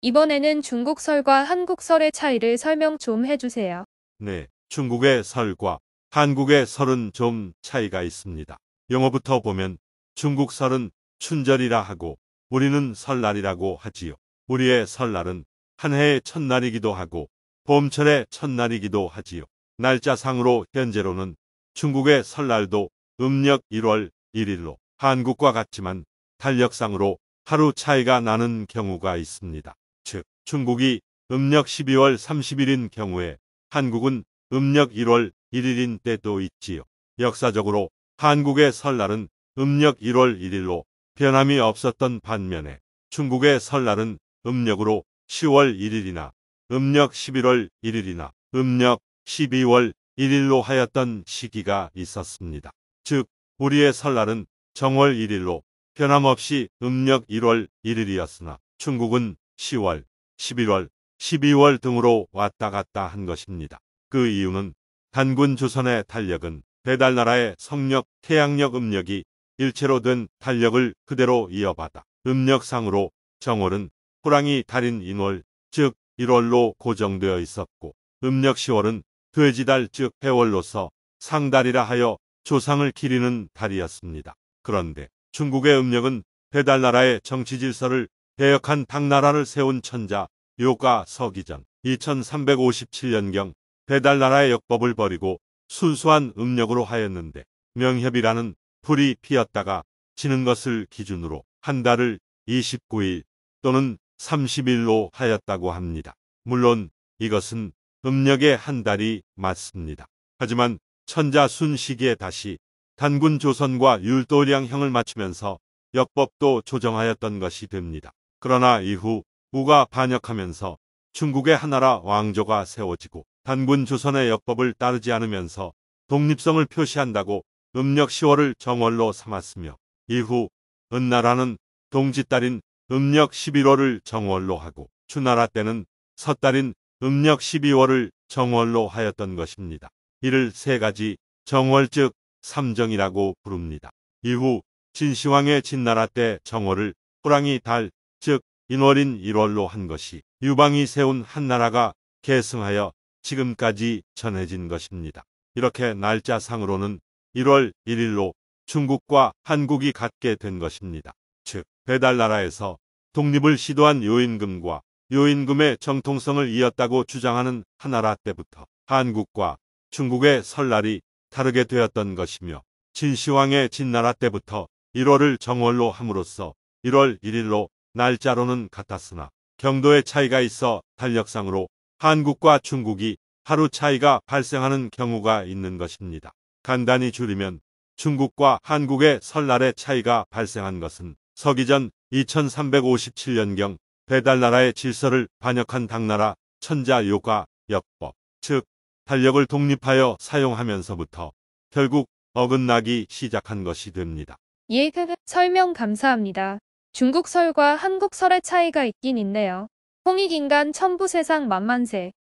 이번에는 중국설과 한국설의 차이를 설명 좀 해주세요. 네, 중국의 설과 한국의 설은 좀 차이가 있습니다. 영어부터 보면 중국 설은 춘절이라 하고 우리는 설날이라고 하지요. 우리의 설날은 한 해의 첫날이기도 하고 봄철의 첫날이기도 하지요. 날짜상으로 현재로는 중국의 설날도 음력 1월 1일로 한국과 같지만 달력상으로 하루 차이가 나는 경우가 있습니다. 중국이 음력 12월 30일인 경우에 한국은 음력 1월 1일인 때도 있지요. 역사적으로 한국의 설날은 음력 1월 1일로 변함이 없었던 반면에 중국의 설날은 음력으로 10월 1일이나 음력 11월 1일이나 음력 12월 1일로 하였던 시기가 있었습니다. 즉, 우리의 설날은 정월 1일로 변함없이 음력 1월 1일이었으나 중국은 10월 11월, 12월 등으로 왔다 갔다 한 것입니다. 그 이유는 단군 조선의 달력은 배달나라의 성력, 태양력, 음력이 일체로 된 달력을 그대로 이어받아 음력상으로 정월은 호랑이 달인 인월, 즉 1월로 고정되어 있었고 음력 10월은 돼지달 즉 해월로서 상달이라 하여 조상을 기리는 달이었습니다. 그런데 중국의 음력은 배달나라의 정치질서를 개혁한 당나라를 세운 천자 요가 서기전 2357년경 배달나라의 역법을 버리고 순수한 음력으로 하였는데 명협이라는 불이 피었다가 지는 것을 기준으로 한 달을 29일 또는 30일로 하였다고 합니다. 물론 이것은 음력의 한 달이 맞습니다. 하지만 천자 순 시기에 다시 단군 조선과 율도량형을 맞추면서 역법도 조정하였던 것이 됩니다. 그러나 이후 우가 반역하면서 중국의 하나라 왕조가 세워지고 단군 조선의 역법을 따르지 않으면서 독립성을 표시한다고 음력 10월을 정월로 삼았으며 이후 은나라는 동지달인 음력 11월을 정월로 하고 추나라 때는 섣달인 음력 12월을 정월로 하였던 것입니다. 이를 세 가지 정월 즉 삼정이라고 부릅니다. 이후 진시황의 진나라 때 정월을 호랑이 달즉 인월인 1월로 한 것이 유방이 세운 한나라가 계승하여 지금까지 전해진 것입니다. 이렇게 날짜상으로는 1월 1일로 중국과 한국이 갖게 된 것입니다. 즉 배달나라에서 독립을 시도한 요임금과 요임금의 정통성을 이었다고 주장하는 한나라 때부터 한국과 중국의 설날이 다르게 되었던 것이며 진시황의 진나라 때부터 1월을 정월로 함으로써 1월 1일로 날짜로는 같았으나 경도의 차이가 있어 달력상으로 한국과 중국이 하루 차이가 발생하는 경우가 있는 것입니다. 간단히 줄이면 중국과 한국의 설날의 차이가 발생한 것은 서기전 2357년경 배달나라의 질서를 반역한 당나라 천자요가 역법, 즉 달력을 독립하여 사용하면서부터 결국 어긋나기 시작한 것이 됩니다. 예, 설명 감사합니다. 중국설과 한국설의 차이가 있긴 있네요. 홍익인간 천부세상 만만세